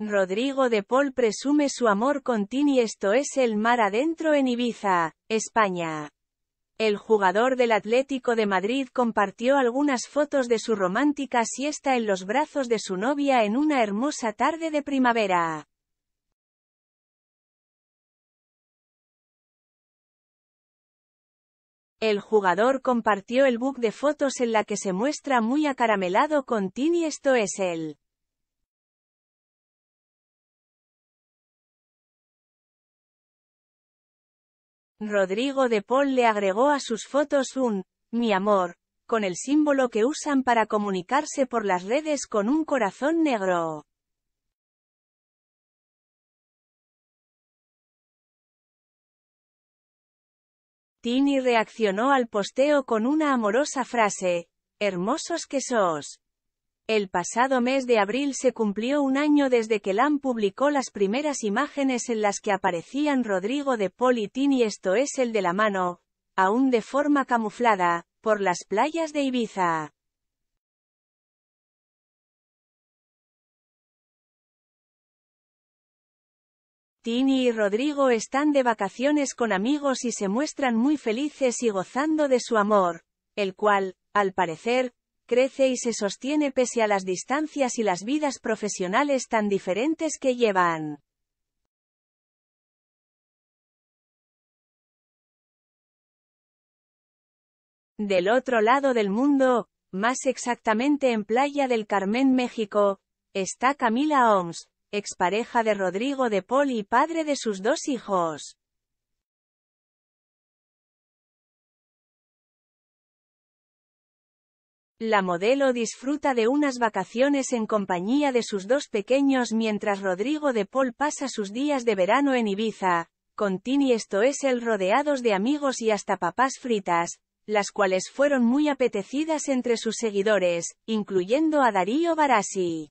Rodrigo de Paul presume su amor con Tini esto es el mar adentro en Ibiza, España. El jugador del Atlético de Madrid compartió algunas fotos de su romántica siesta en los brazos de su novia en una hermosa tarde de primavera. El jugador compartió el book de fotos en la que se muestra muy acaramelado con Tini esto es el Rodrigo de Paul le agregó a sus fotos un, mi amor, con el símbolo que usan para comunicarse por las redes con un corazón negro. Tini reaccionó al posteo con una amorosa frase, hermosos que sos. El pasado mes de abril se cumplió un año desde que LAM publicó las primeras imágenes en las que aparecían Rodrigo de Poli y esto es el de la mano, aún de forma camuflada, por las playas de Ibiza. Tini y Rodrigo están de vacaciones con amigos y se muestran muy felices y gozando de su amor, el cual, al parecer, crece y se sostiene pese a las distancias y las vidas profesionales tan diferentes que llevan. Del otro lado del mundo, más exactamente en Playa del Carmen, México, está Camila Oms, expareja de Rodrigo de Paul y padre de sus dos hijos. La modelo disfruta de unas vacaciones en compañía de sus dos pequeños mientras Rodrigo de Paul pasa sus días de verano en Ibiza, con Tini esto es el rodeados de amigos y hasta papás fritas, las cuales fueron muy apetecidas entre sus seguidores, incluyendo a Darío Barassi.